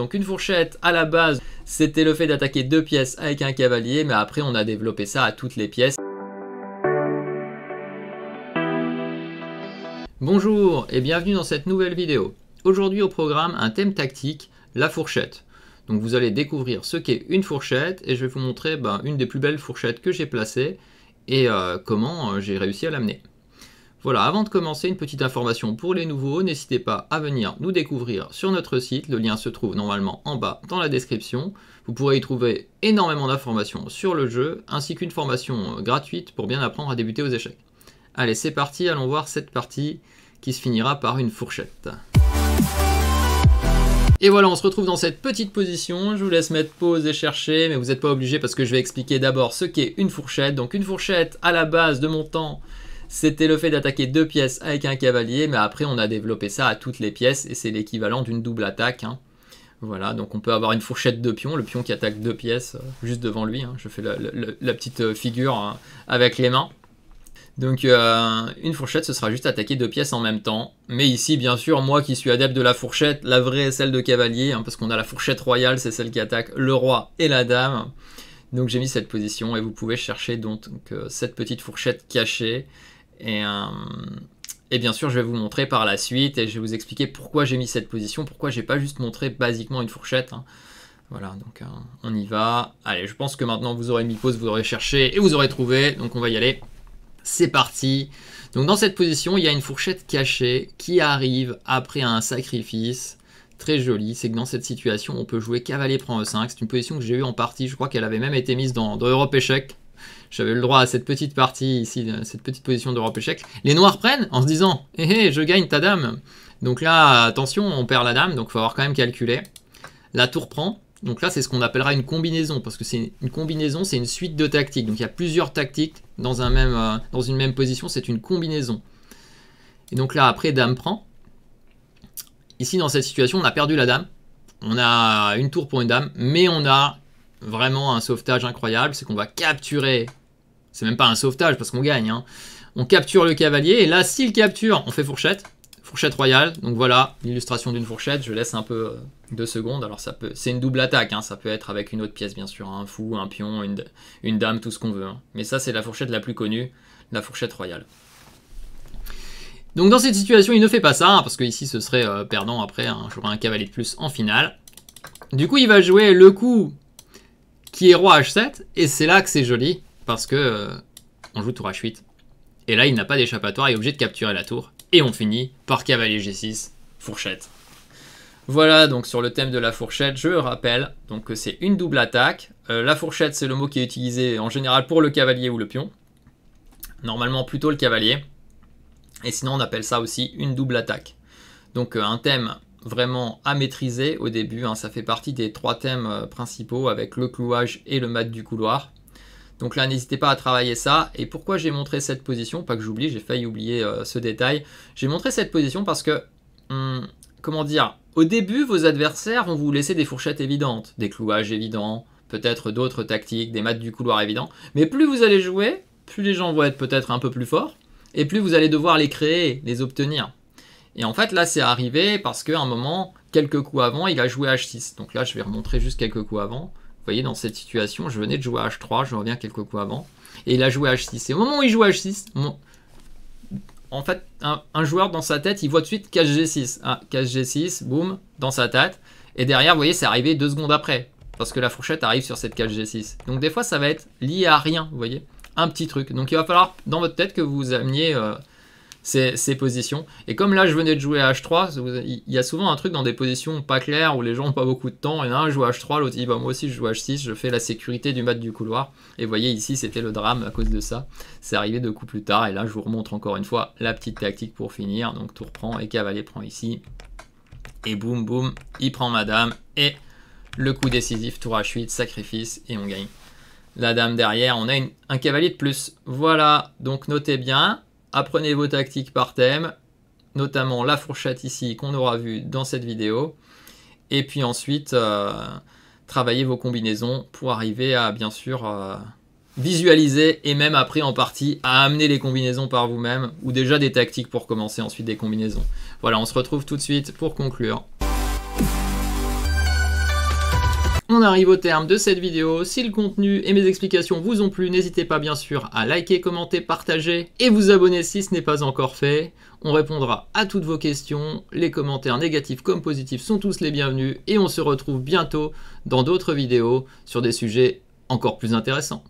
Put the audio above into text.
Donc une fourchette à la base c'était le fait d'attaquer deux pièces avec un cavalier mais après on a développé ça à toutes les pièces. Bonjour et bienvenue dans cette nouvelle vidéo. Aujourd'hui au programme un thème tactique, la fourchette. Donc vous allez découvrir ce qu'est une fourchette et je vais vous montrer ben, une des plus belles fourchettes que j'ai placées et euh, comment euh, j'ai réussi à l'amener. Voilà, avant de commencer, une petite information pour les nouveaux, n'hésitez pas à venir nous découvrir sur notre site, le lien se trouve normalement en bas dans la description. Vous pourrez y trouver énormément d'informations sur le jeu, ainsi qu'une formation euh, gratuite pour bien apprendre à débuter aux échecs. Allez, c'est parti, allons voir cette partie qui se finira par une fourchette. Et voilà, on se retrouve dans cette petite position. Je vous laisse mettre pause et chercher, mais vous n'êtes pas obligé parce que je vais expliquer d'abord ce qu'est une fourchette. Donc une fourchette, à la base de mon temps, c'était le fait d'attaquer deux pièces avec un cavalier, mais après on a développé ça à toutes les pièces et c'est l'équivalent d'une double attaque. Hein. Voilà, donc on peut avoir une fourchette de pions, le pion qui attaque deux pièces euh, juste devant lui. Hein. Je fais la, petite euh, figure hein, avec les mains. Donc euh, une fourchette, ce sera juste attaquer deux pièces en même temps. Mais ici, bien sûr, moi qui suis adepte de la fourchette, la vraie est celle de cavalier, parce qu'on a la fourchette royale, c'est celle qui attaque le roi et la dame. Donc j'ai mis cette position et vous pouvez chercher donc, cette petite fourchette cachée euh, et, bien sûr, je vais vous montrer par la suite et je vais vous expliquer pourquoi j'ai mis cette position, pourquoi j'ai pas juste montré basiquement une fourchette. Hein. Voilà, donc euh, on y va. Allez, je pense que maintenant vous aurez mis pause, vous aurez cherché et vous aurez trouvé. Donc on va y aller. C'est parti. Donc dans cette position, il y a une fourchette cachée qui arrive après un sacrifice. Très joli, c'est que dans cette situation, on peut jouer cavalier prend E5. C'est une position que j'ai eue en partie, je crois qu'elle avait même été mise dans, dans Europe échec. J'avais le droit à cette petite partie ici, euh, cette petite position d'Europe échec. Les noirs prennent en se disant Hé eh, hé, eh, je gagne ta dame. Donc là, attention, on perd la dame, donc il faut avoir quand même calculé. La tour prend. Donc là, c'est ce qu'on appellera une combinaison, parce que c'est une combinaison, c'est une suite de tactiques. Donc il y a plusieurs tactiques dans, un même, euh, dans une même position, c'est une combinaison. Et donc là, après, dame prend. Ici, dans cette situation, on a perdu la dame. On a une tour pour une dame, mais on a vraiment un sauvetage incroyable, c'est qu'on va capturer c'est même pas un sauvetage parce qu'on gagne. Hein. On capture le cavalier. Et là, s'il capture, on fait fourchette. Fourchette royale. Donc voilà, l'illustration d'une fourchette. Je laisse un peu euh, deux secondes. Alors ça peut, c'est une double attaque. Hein. Ça peut être avec une autre pièce, bien sûr. Hein. Un fou, un pion, une, dame, tout ce qu'on veut. Mais ça, c'est la fourchette la plus connue, la fourchette royale. Donc dans cette situation, il ne fait pas ça, parce que ici ce serait euh, perdant après, j'aurais un cavalier de plus en finale. Du coup, il va jouer le coup qui est roi h7, et c'est là que c'est joli parce que euh, on joue tour H8. Et là, il n'a pas d'échappatoire, il est obligé de capturer la tour. Et on finit par cavalier G6, fourchette. Voilà donc sur le thème de la fourchette, je rappelle donc que c'est une double attaque. Euh, la fourchette, c'est le mot qui est utilisé en général pour le cavalier ou le pion. Normalement plutôt le cavalier. Et sinon, on appelle ça aussi une double attaque. Donc euh, un thème vraiment à maîtriser au début. Hein. ça fait partie des trois thèmes principaux avec le clouage et le mat du couloir. Donc là, n'hésitez pas à travailler ça. Et pourquoi j'ai montré cette position Pas que j'oublie, j'ai failli oublier euh, ce détail. J'ai montré cette position parce que, hum, comment dire, au début, vos adversaires vont vous laisser des fourchettes évidentes, des clouages évidents, peut-être d'autres tactiques, des maths du couloir évidents. Mais plus vous allez jouer, plus les gens vont être peut-être un peu plus forts, et plus vous allez devoir les créer, les obtenir. Et en fait, là, c'est arrivé parce qu'à un moment, quelques coups avant, il a joué H6. Donc là, je vais remontrer juste quelques coups avant. Vous voyez, dans cette situation, je venais de jouer à H3, je reviens quelques coups avant. Et il a joué à H6. Et au moment où il joue à H6, en fait, un, joueur dans sa tête, il voit de suite 4 G6. Hein, G6, boum, dans sa tête. Et derrière, vous voyez, c'est arrivé deux secondes après. Parce que la fourchette arrive sur cette cache G6. Donc des fois, ça va être lié à rien, vous voyez. Un petit truc. Donc il va falloir, dans votre tête, que vous ameniez... Euh, ces positions. Et comme là, je venais de jouer à H3, il y a souvent un truc dans des positions pas claires où les gens n'ont pas beaucoup de temps. et là je joue H3, l'autre dit bah, Moi aussi, je joue H6, je fais la sécurité du mat du couloir. Et voyez, ici, c'était le drame à cause de ça. C'est arrivé deux coups plus tard. Et là, je vous remontre encore une fois la petite tactique pour finir. Donc, tour prend et cavalier prend ici. Et boum, boum, il prend madame. Et le coup décisif, tour H8, sacrifice, et on gagne la dame derrière, on a un cavalier de plus. Voilà, donc notez bien, Apprenez vos tactiques par thème, notamment la fourchette ici qu'on aura vu dans cette vidéo. Et puis ensuite, euh, travaillez vos combinaisons pour arriver à bien sûr euh, visualiser et même après en partie à amener les combinaisons par vous-même ou déjà des tactiques pour commencer ensuite des combinaisons. Voilà, on se retrouve tout de suite pour conclure. On arrive au terme de cette vidéo. Si le contenu et mes explications vous ont plu, n'hésitez pas bien sûr à liker, commenter, partager et vous abonner si ce n'est pas encore fait. On répondra à toutes vos questions. Les commentaires négatifs comme positifs sont tous les bienvenus et on se retrouve bientôt dans d'autres vidéos sur des sujets encore plus intéressants.